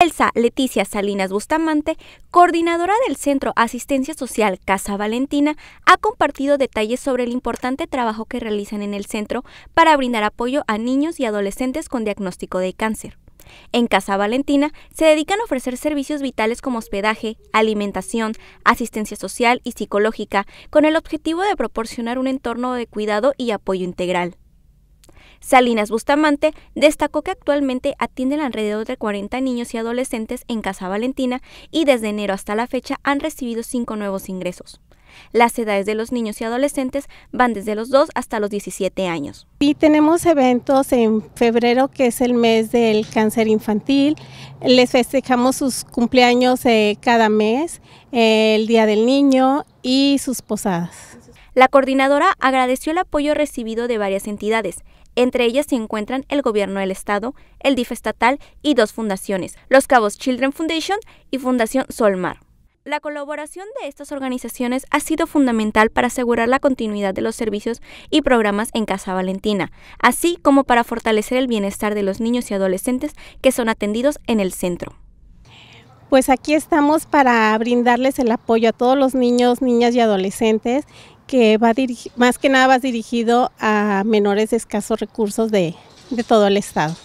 Elsa Leticia Salinas Bustamante, coordinadora del Centro Asistencia Social Casa Valentina, ha compartido detalles sobre el importante trabajo que realizan en el centro para brindar apoyo a niños y adolescentes con diagnóstico de cáncer. En Casa Valentina se dedican a ofrecer servicios vitales como hospedaje, alimentación, asistencia social y psicológica, con el objetivo de proporcionar un entorno de cuidado y apoyo integral. Salinas Bustamante destacó que actualmente atienden alrededor de 40 niños y adolescentes en Casa Valentina y desde enero hasta la fecha han recibido cinco nuevos ingresos. Las edades de los niños y adolescentes van desde los 2 hasta los 17 años. Y tenemos eventos en febrero, que es el mes del cáncer infantil. Les festejamos sus cumpleaños eh, cada mes, eh, el Día del Niño y sus posadas. La coordinadora agradeció el apoyo recibido de varias entidades. Entre ellas se encuentran el Gobierno del Estado, el DIF estatal y dos fundaciones, Los Cabos Children Foundation y Fundación Solmar. La colaboración de estas organizaciones ha sido fundamental para asegurar la continuidad de los servicios y programas en Casa Valentina, así como para fortalecer el bienestar de los niños y adolescentes que son atendidos en el centro. Pues aquí estamos para brindarles el apoyo a todos los niños, niñas y adolescentes que va más que nada va dirigido a menores de escasos recursos de, de todo el estado.